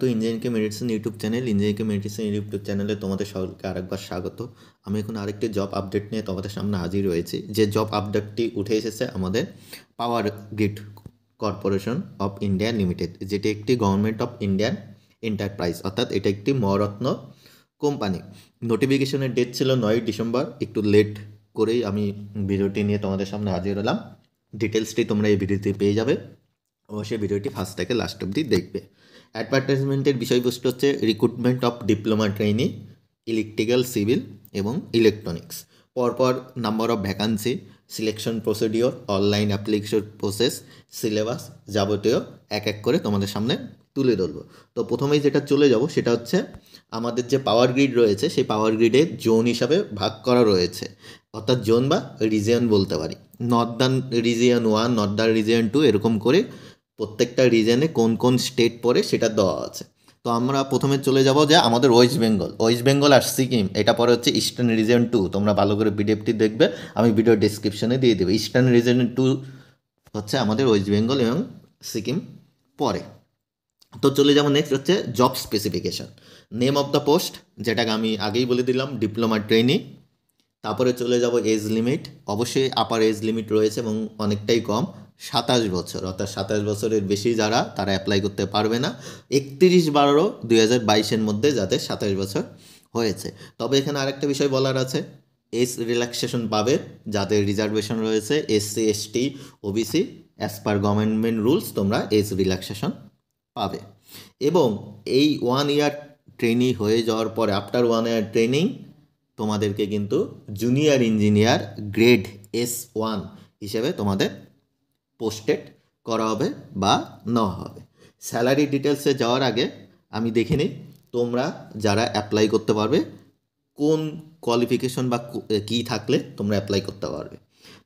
তো কে medicine YouTube channel ইঞ্জিনিয়ারিংকে মেডিসিন ইউটিউব চ্যানেলে তোমাদের সকলকে আরেকবার স্বাগত আমি এখন আরেকটি জব আপডেট নিয়ে তোমাদের সামনে হাজির রয়েছি যে জব আপডেটটি উঠে এসেছে আমাদের power grid corporation of India limited যেটি একটি গভর্নমেন্ট অফ ইন্ডিয়ান এন্টারপ্রাইজ অর্থাৎ এটা একটি মরত্ন কোম্পানি নোটিফিকেশনের ডেট ছিল নয় ডিসেম্বর একটু লেট করেই আমি ভিডিওটি নিয়ে তোমাদের সামনে হাজির হলাম ডিটেলসটি তোমরা এই ভিডিওতে পেয়ে যাবে অবশ্যই ভিডিওটি ফার্স্ট থেকে লাস্ট অবধি দেখবে অ্যাডভার্টাইজমেন্টের বিষয়বস্তু হচ্ছে recruitment of diploma training electrical civil এবং ইলেকট্রনিক্স পরপর number of vacancy selection procedure online application process syllabus যাবতীয় এক এক করে তোমাদের সামনে তুলে ধরবো তো প্রথমেই যেটা চলে যাব সেটা হচ্ছে আমাদের যে পাওয়ার গ্রিড রয়েছে সেই পাওয়ার গ্রিডে জোন হিসাবে ভাগ করা রয়েছে অর্থাৎ জোন বা রিজিয়ন বলতে পারি northern region one northern region two এরকম করে প্রত্যেকটা রিজনে কোন কোন স্টেট পড়ে সেটা দেওয়া আছে তো আমরা প্রথমে চলে যাব যে আমাদের ওয়েস্ট বেঙ্গল ওয়েস্ট বেঙ্গল আর সিকিম এটা পরে হচ্ছে ইস্টার্ন রিজন টু তোমরা ভালো করে পিডিএফটি দেখবে আমি ভিডিও ডিসক্রিপশনে দিয়ে দেবো ইস্টার্ন রিজন টু হচ্ছে আমাদের ওয়েস্ট বেঙ্গল এবং সিকিম পরে তো চলে যাবো নেক্সট হচ্ছে job specification name of the post যেটাকে আমি আগেই বলে দিলাম ডিপ্লোমা ট্রেনিং তারপরে চলে যাব এজ লিমিট অবশ্যই আপার এজ লিমিট রয়েছে এবং অনেকটাই কম সাতাশ বছর অর্থাৎ সাতাশ বছরের বেশি যারা তারা অ্যাপ্লাই করতে পারবে না একত্রিশ বারো দুই হাজার বাইশের মধ্যে যাদের সাতাশ বছর হয়েছে তবে এখানে আরেকটা বিষয় বলার আছে এস রিল্যাক্সেশন পাবে যাদের রিজার্ভেশন রয়েছে SC ST OBC as per government rules তোমরা এস রিল্যাক্সেশন পাবে এবং এই ওয়ান ইয়ার ট্রেনিং হয়ে যাওয়ার পরে আফটার ওয়ান ইয়ার ট্রেনিং তোমাদেরকে কিন্তু junior engineer grade S one হিসেবে তোমাদের পোস্টেড করা হবে বা নেওয়া হবে স্যালারি ডিটেলসে যাওয়ার আগে আমি দেখে নিই তোমরা যারা অ্যাপ্লাই করতে পারবে কোন কোয়ালিফিকেশন বা কী থাকলে তোমরা অ্যাপ্লাই করতে পারবে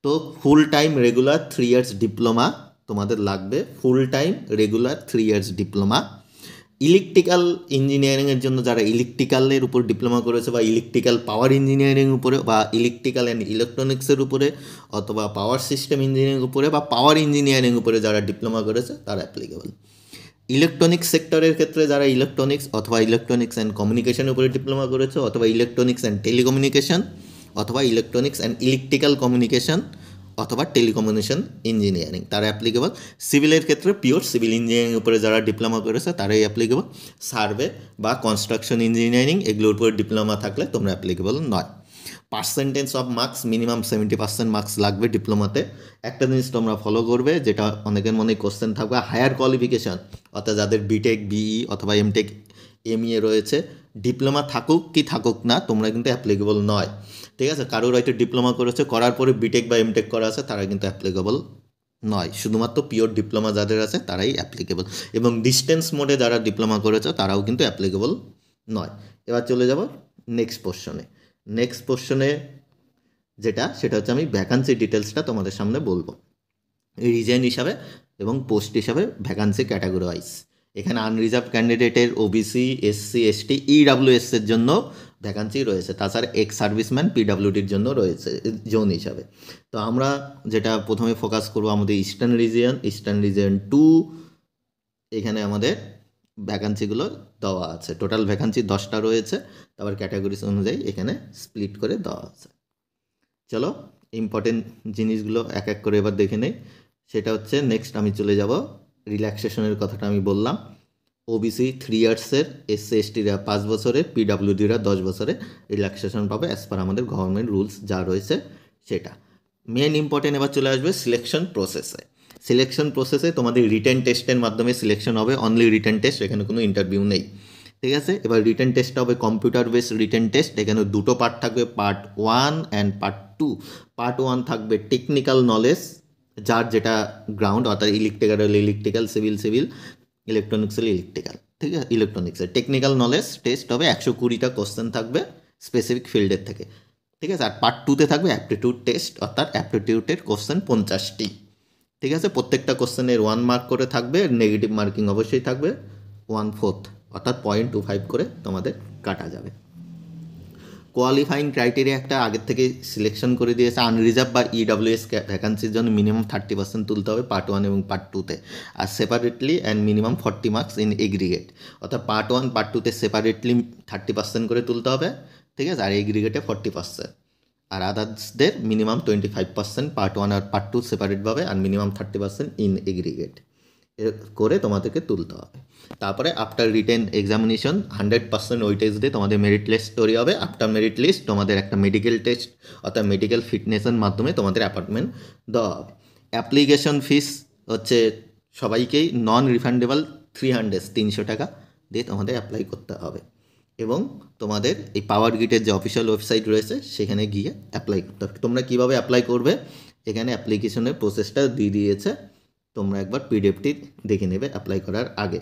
তো full time regular three years diploma তোমাদের লাগবে full time regular three years diploma electrical ইঞ্জিনিয়ারিংয়ের জন্য যারা ইলেকট্রিক্যালের উপর ডিপ্লোমা করেছে বা ইলেকট্রিক্যাল পাওয়ার ইঞ্জিনিয়ারিং উপরে বা ইলেকট্রিক্যাল অ্যান্ড ইলেকট্রনিক্সের উপরে অথবা পাওয়ার সিস্টেম ইঞ্জিনিয়ারিং উপরে বা পাওয়ার ইঞ্জিনিয়ারিং উপরে যারা ডিপ্লোমা করেছে তারা অ্যাপ্লিকেবল ইলেকট্রনিক্স সেক্টরের ক্ষেত্রে যারা ইলেকট্রনিক্স অথবা ইলেকট্রনিক্স অ্যান্ড কমিউনিকেশনের উপরে ডিপ্লোমা করেছে অথবা ইলেকট্রনিক্স অ্যান্ড টেলিকমিউনিকেশন অথবা ইলেকট্রনিক্স অ্যান্ড ইলেকট্রিক্যাল কমিউনিকেশন অথবা টেলিকমিউনিকেশন ইঞ্জিনিয়ারিং তারা অ্যাপ্লিকেবল সিভিলের ক্ষেত্রে পিওর সিভিল ইঞ্জিনিয়ারিং উপরে যারা ডিপ্লোমা করেছে তারাই অ্যাপ্লিকেবল সার্ভে বা কনস্ট্রাকশন ইঞ্জিনিয়ারিং এগুলোর উপরে ডিপ্লোমা থাকলে তোমরা অ্যাপ্লিকেবল নয় percentage of marks minimum seventy percent marks লাগবে ডিপ্লোমাতে একটা জিনিস তোমরা ফলো করবে যেটা অনেকের মনে কোশ্চেন থাকবে হায়ার কোয়ালিফিকেশান অর্থাৎ যাদের বিটেক বিই e অথবা এমটেক e এমইএ রয়েছে ডিপ্লোমা থাকুক কি থাকুক না তোমরা কিন্তু অ্যাপ্লিকেবল নয় ঠিক আছে কারোর হয়তো ডিপ্লোমা করেছে করার পরে বিটেক বা এমটেক করা আছে তারা কিন্তু অ্যাপ্লিকেবল নয় শুধুমাত্র পিওর ডিপ্লোমা যাদের আছে তারাই অ্যাপ্লিকেবল এবং ডিস্টেন্স মোডে যারা ডিপ্লোমা করেছে তারাও কিন্তু অ্যাপ্লিকেবল নয় এবার চলে যাব নেক্সট পোর্শনে নেক্সট পোর্শনে যেটা সেটা হচ্ছে আমি ভ্যাকান্সি ডিটেলসটা তোমাদের সামনে বলবো রিজাইন হিসাবে এবং পোস্ট হিসাবে ভ্যাকান্সি ক্যাটাগরি ওয়াইজ এখানে আনরিজার্ভ ক্যান্ডিডেটের ওবিসি এসসি এসটি ইডাব্লিউএসের জন্য ভ্যাকান্সি রয়েছে তাছাড়া এক্স সার্ভিসম্যান পিডাব্লিউডির জন্য রয়েছে জোন হিসাবে তো আমরা যেটা প্রথমে ফোকাস করবো আমাদের eastern region eastern region two এখানে আমাদের ভ্যাকান্সিগুলো দেওয়া আছে টোটাল ভ্যাকান্সি দশটা রয়েছে তারপর ক্যাটাগরিজ অনুযায়ী এখানে স্প্লিট করে দেওয়া আছে চলো ইম্পর্টেন্ট জিনিসগুলো এক এক করে এবার দেখে নেই সেটা হচ্ছে নেক্সট আমি চলে যাব রিল্যাক্সেশনের কথাটা আমি বললাম ওবিসি থ্রি ইয়ার্সের এসসি এসটিরা পাঁচ বছরের পিডাব্লিউডিরা দশ বছরে রিল্যাক্সেশন পাবে অ্যাজ পার আমাদের গভর্নমেন্ট রুলস যা রয়েছে সেটা মেন ইম্পর্টেন্ট এবার চলে আসবে সিলেকশন প্রসেসে সিলেকশন প্রসেসে তোমাদের রিটার্ন টেস্টের মাধ্যমে সিলেকশন হবে অনলি রিটার্ন টেস্ট এখানে কোনো ইন্টারভিউ নেই ঠিক আছে এবার রিটার্ন টেস্টটা হবে কম্পিউটার বেস রিটার্ন টেস্ট এখানে দুটো পার্ট থাকবে part one and part two part one থাকবে টেকনিক্যাল নলেজ যার যেটা গ্রাউন্ড অর্থাৎ ইলেকট্রিক্যাল হলে ইলেকট্রিক্যাল সিভিল সিভিল ইলেকট্রনিক্স হলে ইলেকট্রিক্যাল ঠিক আছে ইলেকট্রনিক্সের টেকনিক্যাল নলেজ টেস্ট হবে একশো কুড়িটা কোশ্চেন থাকবে স্পেসিফিক ফিল্ডের থেকে ঠিক আছে আর পার্ট টুতে থাকবে অ্যাপটিটিউড টেস্ট অর্থাৎ অ্যাপটিটিউডের কোশ্চেন পঞ্চাশটি ঠিক আছে প্রত্যেকটা কোশ্চেনের ওয়ান মার্ক করে থাকবে নেগেটিভ মার্কিং অবশ্যই থাকবে ওয়ান ফোর্থ অর্থাৎ পয়েন্ট টু ফাইভ করে তোমাদের কাটা যাবে কোয়ালিফাইং ক্রাইটেরিয়া একটা আগের থেকে সিলেকশন করে দিয়েছে আনরিজার্ভ বা ইডাব্লিউএস e ভ্যাকান্সির জন্য মিনিমাম থার্টি পার্সেন্ট তুলতে হবে পার্ট ওয়ান এবং পার্ট টুতে আর separately and minimum forty marks in aggregate অর্থাৎ পার্ট ওয়ান পার্ট টুতে সেপারেটলি থার্টি পার্সেন্ট করে তুলতে হবে ঠিক আছে আর এগ্রিগেটে ফর্টি পার্সেন্ট আর আদার্সদের minimum twenty five percent part one আর পার্ট টু সেপারেটভাবে আর minimum thirty percent in aggregate করে তোমাদেরকে তুলতে হবে তারপরে after written examination hundred percent ওই টেস্ট দিয়ে তোমাদের মেরিট লিস্ট তৈরি হবে আফটার মেরিট লিস্ট তোমাদের একটা মেডিকেল টেস্ট অর্থাৎ মেডিকেল ফিটনেসের মাধ্যমে তোমাদের অ্যাপার্টমেন্ট দেওয়া হবে অ্যাপ্লিকেশন ফিস হচ্ছে সবাইকেই নন রিফান্ডেবল থ্রি হান্ড্রেড তিনশো টাকা দিয়ে তোমাদের অ্যাপ্লাই করতে হবে এবং তোমাদের এই পাওয়ার গ্রিটের যে অফিসিয়াল ওয়েবসাইট রয়েছে সেখানে গিয়ে অ্যাপ্লাই করতে হবে তোমরা কীভাবে অ্যাপ্লাই করবে এখানে অ্যাপ্লিকেশনের প্রসেসটা দিয়ে দিয়েছে তোমরা একবার পিডিএফটি দেখে নেবে অ্যাপ্লাই করার আগে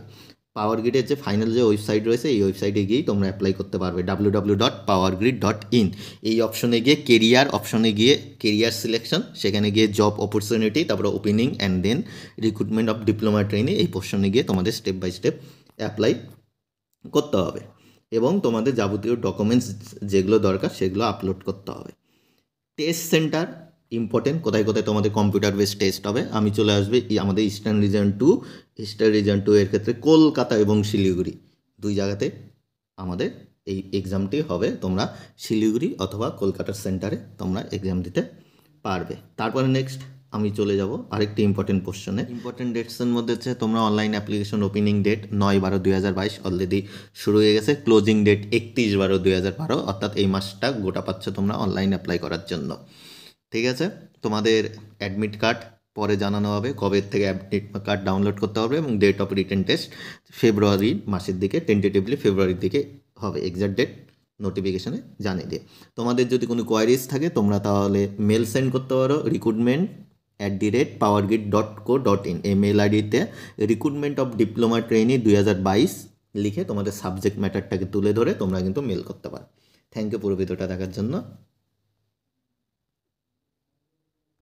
পাওয়ার গ্রিডের যে ফাইনাল যে ওয়েবসাইট রয়েছে এই ওয়েবসাইটে গিয়েই তোমরা অ্যাপ্লাই করতে পারবে W W dot power grid dot in এই অপশনে গিয়ে কেরিয়ার অপশনে গিয়ে কেরিয়ার সিলেকশন সেখানে গিয়ে জব অপরচুনিটি তারপরে opening and then recruitment of diploma training এই পোর্শনে গিয়ে তোমাদের স্টেপ বাই স্টেপ অ্যাপ্লাই করতে হবে এবং তোমাদের যাবতীয় ডকুমেন্টস যেগুলো দরকার সেগুলো আপলোড করতে হবে টেস্ট সেন্টার ইম্পর্টেন্ট কোথায় কোথায় তোমাদের কম্পিউটার বেস টেস্ট হবে আমি চলে আসবে আমাদের eastern region two eastern region two এর ক্ষেত্রে কলকাতা এবং শিলিগুড়ি দুই জায়গাতে আমাদের এই এক্সামটি হবে তোমরা শিলিগুড়ি অথবা কলকাতার সেন্টারে তোমরা এক্সাম দিতে পারবে তারপরে নেক্সট আমি চলে যাব আরেকটি ইম্পর্টেন্ট কোশ্চনে ইম্পর্টেন্ট ডেটসের মধ্যে হচ্ছে তোমরা অনলাইন অ্যাপ্লিকেশন ওপেনিং ডেট নয় বারো দুই হাজার বাইশ অলরেডি শুরু হয়ে গেছে ক্লোজিং ডেট একত্রিশ বারো দুই হাজার বারো অর্থাৎ এই মাসটা গোটা পাচ্ছ তোমরা অনলাইন অ্যাপ্লাই করার জন্য ঠিক আছে তোমাদের অ্যাডমিট কার্ড পরে জানানো হবে কবে থেকে অ্যাডমিট কার্ড ডাউনলোড করতে হবে এবং date of written test February মাসের দিকে টেন্টেটিভলি ফেব্রুয়ারির দিকে হবে এক্সাক্ট ডেট নোটিফিকেশানে জানিয়ে দিয়ে তোমাদের যদি কোনো কোয়ারিজ থাকে তোমরা তাহলে মেল সেন্ড করতে পারো recruitment at the rate power grid dot co dot in এই মেল আইডিতে রিক্রুটমেন্ট অফ ডিপ্লোমা ট্রেনি দুই হাজার বাইশ লিখে তোমাদের সাবজেক্ট ম্যাটারটাকে তুলে ধরে তোমরা কিন্তু মেল করতে পারো থ্যাংক ইউ পুরো ভিডিওটা দেখার জন্য